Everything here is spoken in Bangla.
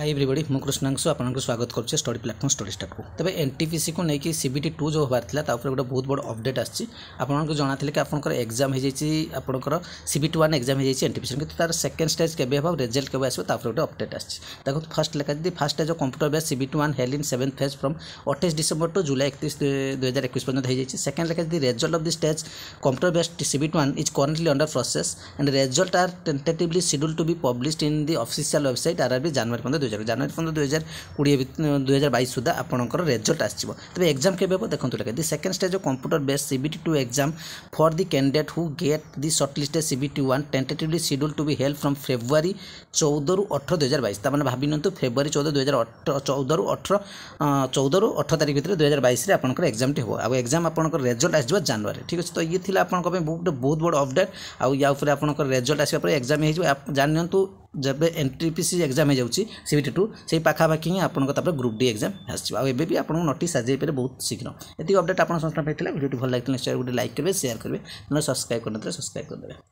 ହାଇ ଏଭ୍ରିବଡ଼ି ମୁଁ କୃଷ୍ଣାଂଶୁ ଆପଣଙ୍କୁ ସ୍ୱାଗତ କରୁଛି ଷ୍ଟଡ଼ି ପ୍ଲାଟଫର୍ମ ଷ୍ଟଡ଼ି ଷ୍ଟାର୍ଟକୁ ତେବେ ଏନ୍ ଟି ପି ସିକୁ ନେଇକି ସି ବି ଟି ଟୁ ଯେଉଁ ହେବାର ଥିଲା ତା ଉପରେ ଗୋଟେ ବହୁତ ବଡ଼ ଅପଡେଟ୍ ଆସିଛି ଆପଣଙ୍କୁ ଜଣାଥିଲେ କି ଆପଣଙ୍କର ଏକ୍ଜାମ୍ ହୋଇଯାଇଛି ଆପଣଙ୍କର C B T one exam ହୋଇଯାଇଛି ଏନ୍ ଟି ପି ସି କିନ୍ତୁ ତା'ର ସେକେଣ୍ଡ ଷ୍ଟେଜ୍ କେବେ ହେବ ରେଜଲ୍ଟ କେବେ ଆସିବ ତା ଉପରେ ଗୋଟେ ଅପଡେଟ୍ ଆସିଛି ଦେଖନ୍ତୁ ଫାର୍ଷ୍ଟ ଲେଖା ଯଦି first stage computer base C B T one held in seven phase from ଅଠେଇଶ ଡିସେମ୍ବର ଟୁ ଜୁଲାଇ ଏକତିରିଶ ଦୁଇ ହଜାର ଏକୋଇଶ ପର୍ଯ୍ୟନ୍ତ ହୋଇଯାଇଛି ସେକେଣ୍ଡ ଲେଖା ଯଦି result of the stage computer base C B T one is currently under process and result are tentatively schedule to be published in the official website R R B January ପନ୍ଦର ଦୁଇ হাজার জানুয়ারি পর্যন্ত দুই হাজার কোড়িয়ে দুই হাজার বাইশ সুদ্ধা আপনার রেজল্ট আসব তবে এক্সাম কেবে হব দেখুন লেখা the second stage of computer base CBT two exam for the candidate who get the short listed CBT one tentatively schedule to be held from February চৌদরু অঠর দুই হাজার বাইশ তার মানে ভাবি নিতু ফেব্রুয়ারি চৌদ দুই হাজার চৌদরু অঠর চৌদরু অঠর তারিখ ভিতরে দুই হাজার বাইশে আপনার এক্সামটি হব আউ এক্সাম আপনার রেজল্ট আসব জানুয়ারি ঠিক আছে তো ইয়ে লা আপনার বহুত বড় অপডেট আউ ইয়া উপরে আপনার রেজল্ট আসবা পরে এক্সাম হয়ে জানি ଯେବେ N T P C exam ହେଇଯାଉଛି ସି ବି ଟି ଟୁ ସେଇ ପାଖାପାଖି ହିଁ ଆପଣଙ୍କ ତା'ପରେ ଗ୍ରୁପ୍ ଡି ଏକ୍ଜାମ୍ ଆସିଯିବ ଆଉ ଏବେ ବି ଆପଣଙ୍କୁ ନୋଟିସ୍ ଆସିଯାଇପାରିବ ବହୁତ ଶୀଘ୍ର ଏତିକି ଅପଡ଼େଟ୍ ଆପଣ ସମସ୍ତଙ୍କ ପାଇଥିଲା ଭିଡ଼ିଓଟି ଭଲ ଲାଗିଥିଲା ନିଶ୍ଚୟ ଗୋଟେ ଲାଇକ୍ କରିବେ ସେୟାର କରିବେ ନହେଲେ ସବସ୍କ୍ରାଇବ୍ କରିନଥିଲେ ସବସ୍କ୍ରାଇବ୍ କରିଦେବେ